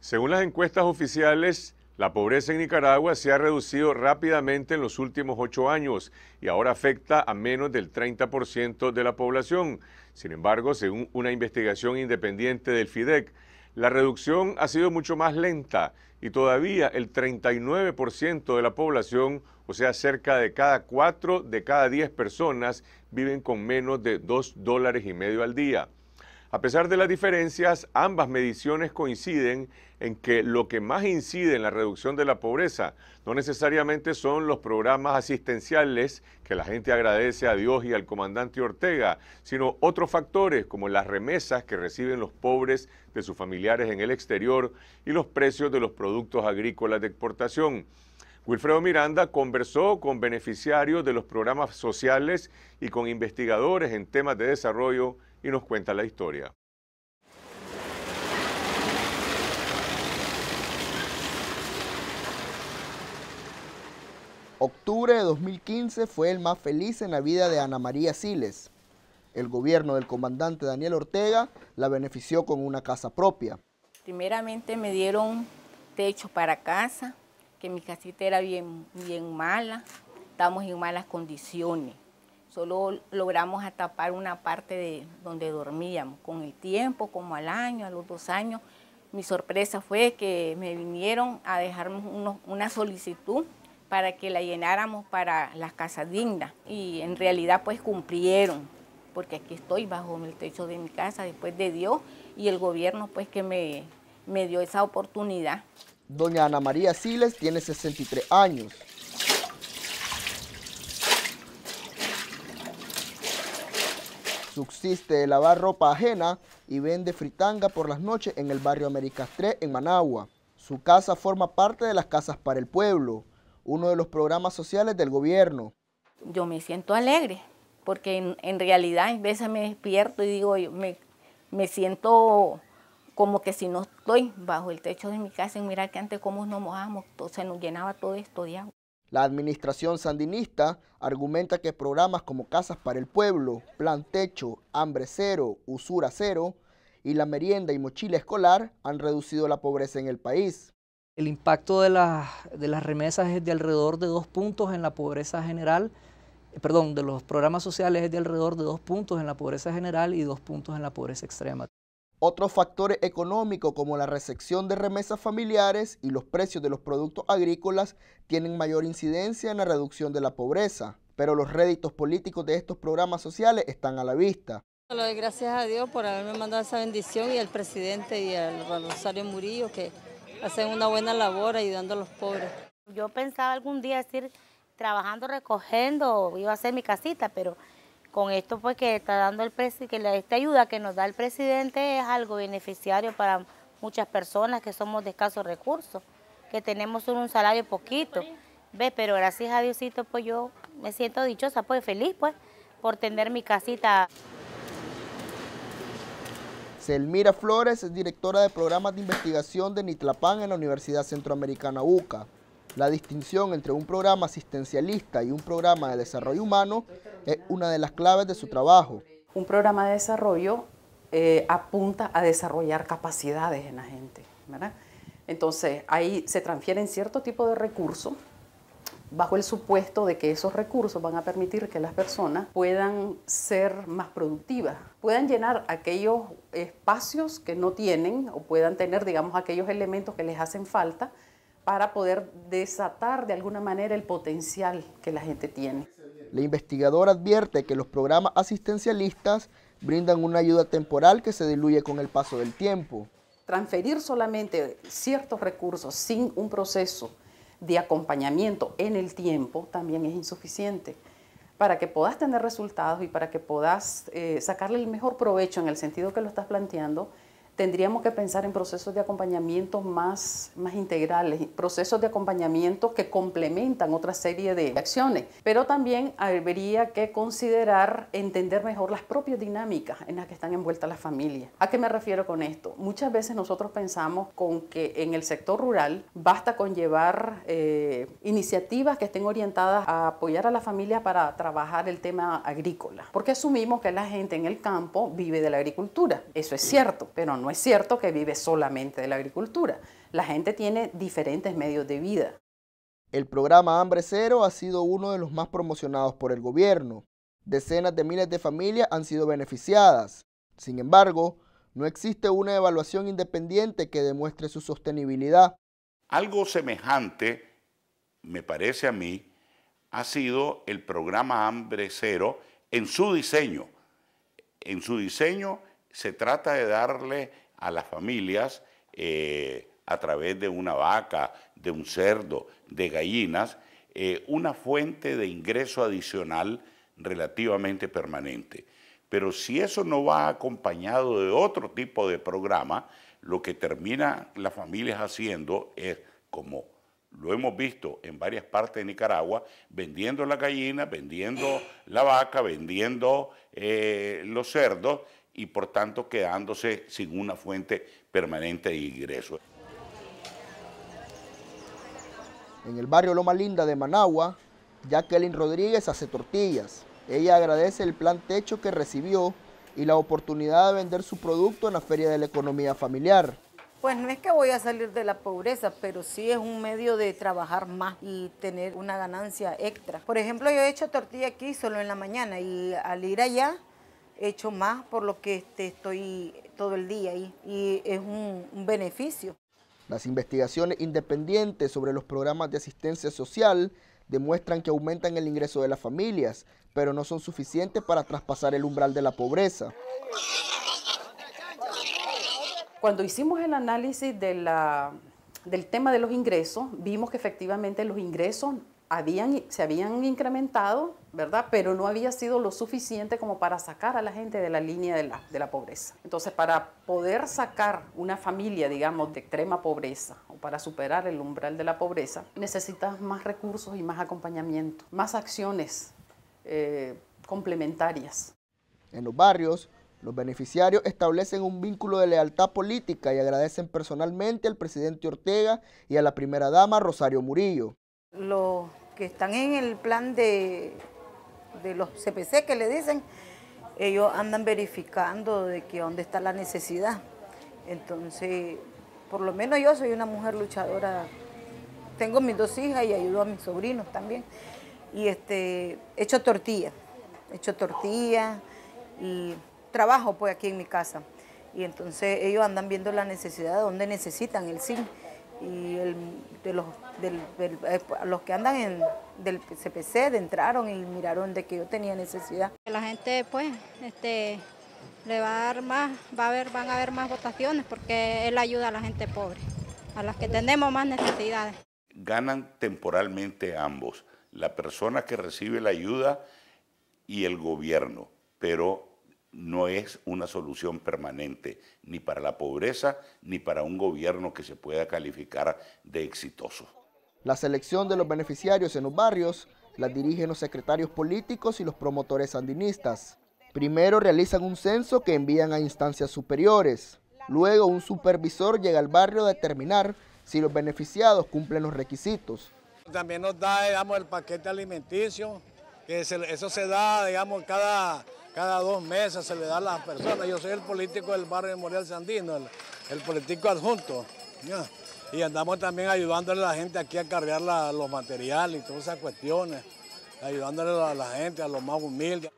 Según las encuestas oficiales, la pobreza en Nicaragua se ha reducido rápidamente en los últimos ocho años y ahora afecta a menos del 30% de la población. Sin embargo, según una investigación independiente del FIDEC, la reducción ha sido mucho más lenta y todavía el 39% de la población o sea, cerca de cada cuatro de cada diez personas viven con menos de dos dólares y medio al día. A pesar de las diferencias, ambas mediciones coinciden en que lo que más incide en la reducción de la pobreza no necesariamente son los programas asistenciales que la gente agradece a Dios y al comandante Ortega, sino otros factores como las remesas que reciben los pobres de sus familiares en el exterior y los precios de los productos agrícolas de exportación. Wilfredo Miranda conversó con beneficiarios de los programas sociales y con investigadores en temas de desarrollo y nos cuenta la historia. Octubre de 2015 fue el más feliz en la vida de Ana María Siles. El gobierno del comandante Daniel Ortega la benefició con una casa propia. Primeramente me dieron techo para casa, que mi casita era bien, bien mala, estamos en malas condiciones. Solo logramos atapar una parte de donde dormíamos. Con el tiempo, como al año, a los dos años, mi sorpresa fue que me vinieron a dejarnos una solicitud para que la llenáramos para las casas dignas. Y en realidad pues cumplieron, porque aquí estoy bajo el techo de mi casa después de Dios y el gobierno pues que me, me dio esa oportunidad. Doña Ana María Siles tiene 63 años. Subsiste de lavar ropa ajena y vende fritanga por las noches en el barrio Américas 3 en Managua. Su casa forma parte de las Casas para el Pueblo, uno de los programas sociales del gobierno. Yo me siento alegre, porque en, realidad a veces me despierto y digo, me siento como que si no estoy bajo el techo de mi casa, y mira que antes cómo nos mojamos, se nos llenaba todo esto de agua. La administración sandinista argumenta que programas como Casas para el Pueblo, Plan Techo, Hambre Cero, Usura Cero y la merienda y mochila escolar han reducido la pobreza en el país. El impacto de, de las remesas es de alrededor de dos puntos en la pobreza general, eh, perdón, de los programas sociales es de alrededor de dos puntos en la pobreza general y dos puntos en la pobreza extrema. Otros factores económicos como la recepción de remesas familiares y los precios de los productos agrícolas tienen mayor incidencia en la reducción de la pobreza, pero los réditos políticos de estos programas sociales están a la vista. Lo doy gracias a Dios por haberme mandado esa bendición y al presidente y al Rosario Murillo que hacen una buena labor ayudando a los pobres. Yo pensaba algún día decir, trabajando, recogiendo, iba a hacer mi casita, pero con esto pues que está dando el que esta ayuda que nos da el presidente es algo beneficiario para muchas personas que somos de escasos recursos, que tenemos un salario poquito, ve, Pero gracias a Diosito pues yo me siento dichosa, pues feliz pues por tener mi casita. Selmira Flores es directora de programas de investigación de Nitlapán en la Universidad Centroamericana UCA. La distinción entre un programa asistencialista y un programa de desarrollo humano es una de las claves de su trabajo. Un programa de desarrollo eh, apunta a desarrollar capacidades en la gente. Entonces, ahí se transfieren cierto tipo de recursos bajo el supuesto de que esos recursos van a permitir que las personas puedan ser más productivas, puedan llenar aquellos espacios que no tienen o puedan tener, digamos, aquellos elementos que les hacen falta para poder desatar de alguna manera el potencial que la gente tiene. La investigadora advierte que los programas asistencialistas brindan una ayuda temporal que se diluye con el paso del tiempo. Transferir solamente ciertos recursos sin un proceso de acompañamiento en el tiempo también es insuficiente para que puedas tener resultados y para que puedas eh, sacarle el mejor provecho en el sentido que lo estás planteando tendríamos que pensar en procesos de acompañamiento más, más integrales, procesos de acompañamiento que complementan otra serie de acciones, pero también habría que considerar entender mejor las propias dinámicas en las que están envueltas las familias. ¿A qué me refiero con esto? Muchas veces nosotros pensamos con que en el sector rural basta con llevar eh, iniciativas que estén orientadas a apoyar a las familias para trabajar el tema agrícola, porque asumimos que la gente en el campo vive de la agricultura. Eso es cierto, pero no es cierto que vive solamente de la agricultura. La gente tiene diferentes medios de vida. El programa Hambre Cero ha sido uno de los más promocionados por el gobierno. Decenas de miles de familias han sido beneficiadas. Sin embargo, no existe una evaluación independiente que demuestre su sostenibilidad. Algo semejante, me parece a mí, ha sido el programa Hambre Cero en su diseño. En su diseño se trata de darle a las familias eh, a través de una vaca, de un cerdo, de gallinas, eh, una fuente de ingreso adicional relativamente permanente. Pero si eso no va acompañado de otro tipo de programa, lo que termina las familias haciendo es, como lo hemos visto en varias partes de Nicaragua, vendiendo la gallina, vendiendo la vaca, vendiendo eh, los cerdos, y por tanto quedándose sin una fuente permanente de ingreso. En el barrio Loma Linda de Managua, Jacqueline Rodríguez hace tortillas. Ella agradece el plan techo que recibió y la oportunidad de vender su producto en la Feria de la Economía Familiar. Pues no es que voy a salir de la pobreza, pero sí es un medio de trabajar más y tener una ganancia extra. Por ejemplo, yo he hecho tortilla aquí solo en la mañana y al ir allá hecho más por lo que este, estoy todo el día y es un, beneficio. Las investigaciones independientes sobre los programas de asistencia social demuestran que aumentan el ingreso de las familias, pero no son suficientes para traspasar el umbral de la pobreza. Cuando hicimos el análisis de del tema de los ingresos, vimos que efectivamente los ingresos habían, se habían incrementado pero no había sido lo suficiente como para sacar a la gente de la línea de la, pobreza. Entonces, para poder sacar una familia, digamos, de extrema pobreza o para superar el umbral de la pobreza, necesitas más recursos y más acompañamiento, más acciones eh, complementarias. En los barrios, los beneficiarios establecen un vínculo de lealtad política y agradecen personalmente al presidente Ortega y a la primera dama Rosario Murillo. Los que están en el plan de de los CPC que le dicen, ellos andan verificando de que dónde está la necesidad. Entonces, por lo menos yo soy una mujer luchadora. Tengo mis dos hijas y ayudo a mis sobrinos también. Y este, hecho tortilla, hecho tortilla y trabajo pues aquí en mi casa. Y entonces ellos andan viendo la necesidad, dónde necesitan el zinc y los, eh, los que andan en, del CPC entraron y miraron de que yo tenía necesidad. La gente pues este, le va a dar más, va a haber, van a haber más votaciones porque él ayuda a la gente pobre, a las que tenemos más necesidades. Ganan temporalmente ambos, la persona que recibe la ayuda y el gobierno, pero no es una solución permanente, ni para la pobreza, ni para un gobierno que se pueda calificar de exitoso. La selección de los beneficiarios en los barrios la dirigen los secretarios políticos y los promotores sandinistas. Primero realizan un censo que envían a instancias superiores. Luego un supervisor llega al barrio a determinar si los beneficiados cumplen los requisitos. También nos da el paquete alimenticio, que eso se da digamos, cada cada dos meses se le da a las personas. Yo soy el político del barrio de Morial Sandino, el, político adjunto. Y andamos también ayudándole a la gente aquí a cargar los materiales y todas esas cuestiones, ayudándole a la gente, a los más humildes.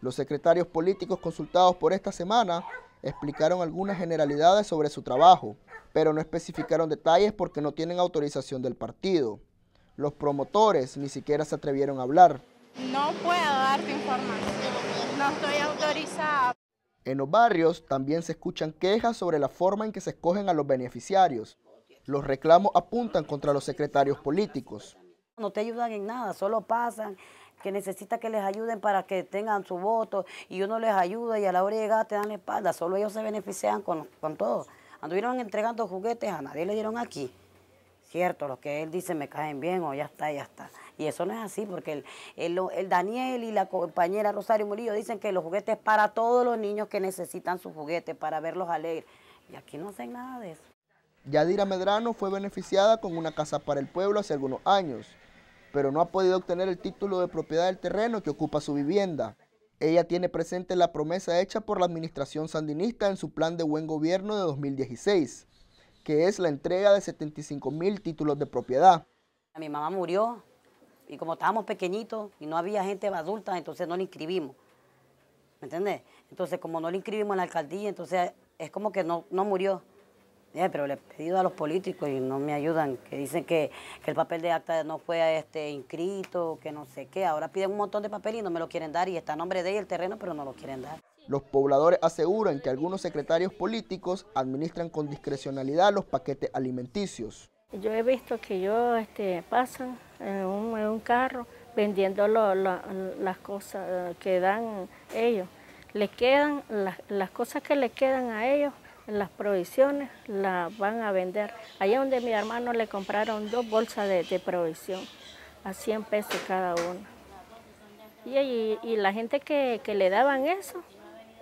Los secretarios políticos consultados por esta semana explicaron algunas generalidades sobre su trabajo, pero no especificaron detalles porque no tienen autorización del partido. Los promotores ni siquiera se atrevieron a hablar. No puedo darte información. No estoy autorizada. En los barrios también se escuchan quejas sobre la forma en que se escogen a los beneficiarios. Los reclamos apuntan contra los secretarios políticos. No te ayudan en nada, solo pasan que necesita que les ayuden para que tengan su voto y uno les ayuda y a la hora de llegar te dan la espalda, solo ellos se benefician con, con todo. Anduvieron entregando juguetes, a nadie le dieron aquí. Cierto, lo que él dice me caen bien o ya está, ya está. Y eso no es así, porque el, Daniel y la compañera Rosario Murillo dicen que los juguetes para todos los niños que necesitan sus juguetes, para verlos alegres. Y aquí no hacen nada de eso. Yadira Medrano fue beneficiada con una casa para el pueblo hace algunos años, pero no ha podido obtener el título de propiedad del terreno que ocupa su vivienda. Ella tiene presente la promesa hecha por la administración sandinista en su plan de buen gobierno de 2016, que es la entrega de 75 mil títulos de propiedad. Mi mamá murió y como estábamos pequeñitos y no había gente adulta, entonces no le inscribimos. ¿Me entiendes? Entonces, como no le inscribimos en la alcaldía, entonces es como que no, no murió. Eh, pero le he pedido a los políticos y no me ayudan, que dicen que, el papel de acta no fue este, inscrito, que no sé qué. Ahora piden un montón de papel y no me lo quieren dar y está a nombre de ella el terreno, pero no lo quieren dar. Los pobladores aseguran que algunos secretarios políticos administran con discrecionalidad los paquetes alimenticios. Yo he visto que yo este, pasan en un, carro vendiendo las cosas eh, que dan ellos. Le quedan las, cosas que le quedan a ellos, las provisiones, las van a vender. Allá donde mi hermano le compraron dos bolsas de, provisión, a 100 pesos cada una. Y, la gente que, le daban eso,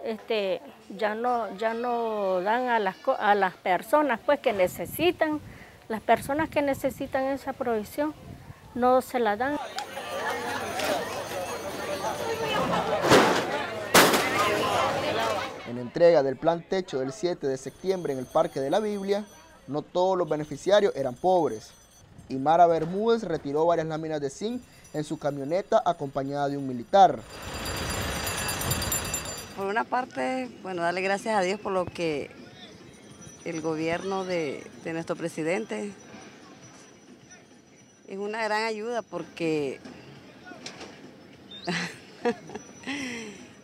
este, ya no, ya no dan a las, a las personas pues que necesitan las personas que necesitan esa provisión no se la dan. En entrega del plan techo del 7 de septiembre en el Parque de la Biblia, no todos los beneficiarios eran pobres. Y Mara Bermúdez retiró varias láminas de zinc en su camioneta acompañada de un militar. Por una parte, bueno, darle gracias a Dios por lo que el gobierno de, nuestro presidente. Es una gran ayuda porque...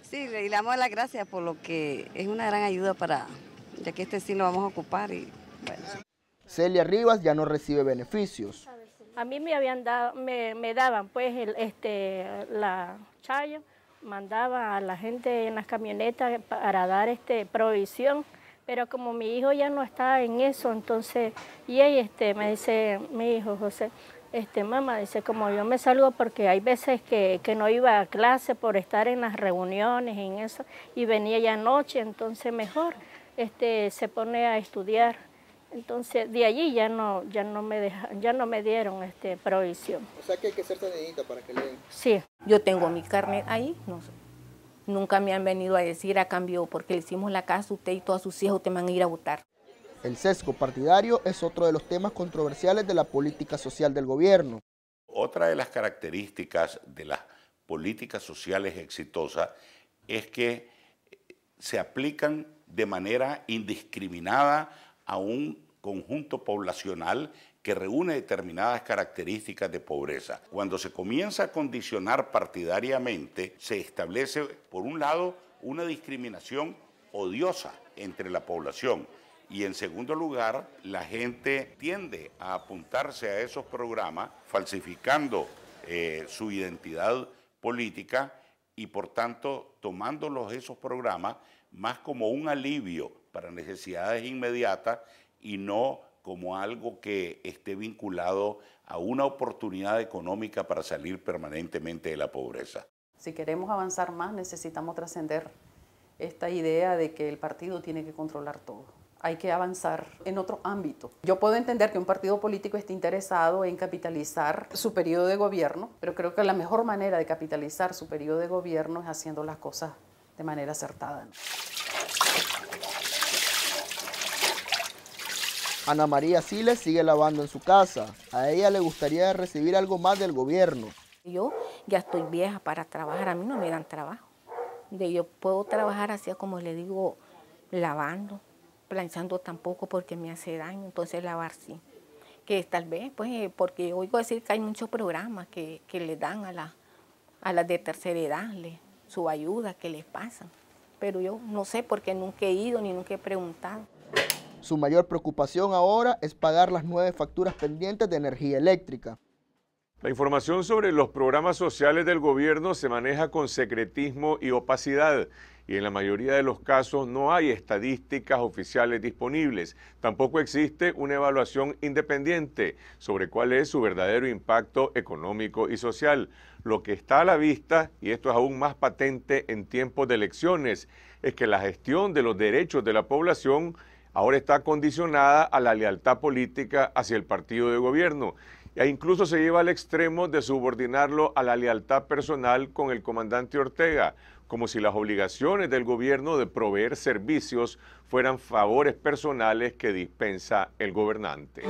sí, le damos las gracias por lo que es una gran ayuda para, ya que este sí lo vamos a ocupar y bueno. Celia Rivas ya no recibe beneficios. A mí me habían dado, me, me daban pues este, la chaya, mandaba a la gente en las camionetas para dar este provisión. Pero como mi hijo ya no está en eso, entonces, y ahí este, me dice mi hijo José, este, mamá, dice, como yo me salgo porque hay veces que, no iba a clase por estar en las reuniones, en eso, y venía ya anoche, entonces mejor este, se pone a estudiar. Entonces, de allí ya no, ya no me ya no me dieron este, prohibición. O sea que hay que ser para que le den. Sí. Yo tengo mi carne ahí, no sé Nunca me han venido a decir a cambio porque hicimos la casa usted y todos sus hijos te van a ir a votar. El sesgo partidario es otro de los temas controversiales de la política social del gobierno. Otra de las características de las políticas sociales exitosas es que se aplican de manera indiscriminada a un conjunto poblacional que reúne determinadas características de pobreza. Cuando se comienza a condicionar partidariamente, se establece, por un lado, una discriminación odiosa entre la población y, en segundo lugar, la gente tiende a apuntarse a esos programas falsificando eh, su identidad política y, por tanto, tomándolos esos programas más como un alivio para necesidades inmediatas y no como algo que esté vinculado a una oportunidad económica para salir permanentemente de la pobreza. Si queremos avanzar más, necesitamos trascender esta idea de que el partido tiene que controlar todo. Hay que avanzar en otro ámbito. Yo puedo entender que un partido político esté interesado en capitalizar su periodo de gobierno, pero creo que la mejor manera de capitalizar su periodo de gobierno es haciendo las cosas de manera acertada. Ana María Siles sigue lavando en su casa. A ella le gustaría recibir algo más del gobierno. Yo ya estoy vieja para trabajar, a mí no me dan trabajo. Yo puedo trabajar así como le digo, lavando, planchando tampoco porque me hace daño, entonces lavar sí. Que tal vez, pues, eh, porque oigo decir que hay muchos programas que, le dan a, la, a las de tercera edad, su ayuda que les pasan. Pero yo no sé porque nunca he ido ni nunca he preguntado. Su mayor preocupación ahora es pagar las nueve facturas pendientes de energía eléctrica. La información sobre los programas sociales del gobierno se maneja con secretismo y opacidad y en la mayoría de los casos no hay estadísticas oficiales disponibles. Tampoco existe una evaluación independiente sobre cuál es su verdadero impacto económico y social. Lo que está a la vista, y esto es aún más patente en tiempos de elecciones, es que la gestión de los derechos de la población ahora está condicionada a la lealtad política hacia el partido de gobierno. E incluso se lleva al extremo de subordinarlo a la lealtad personal con el comandante Ortega, como si las obligaciones del gobierno de proveer servicios fueran favores personales que dispensa el gobernante.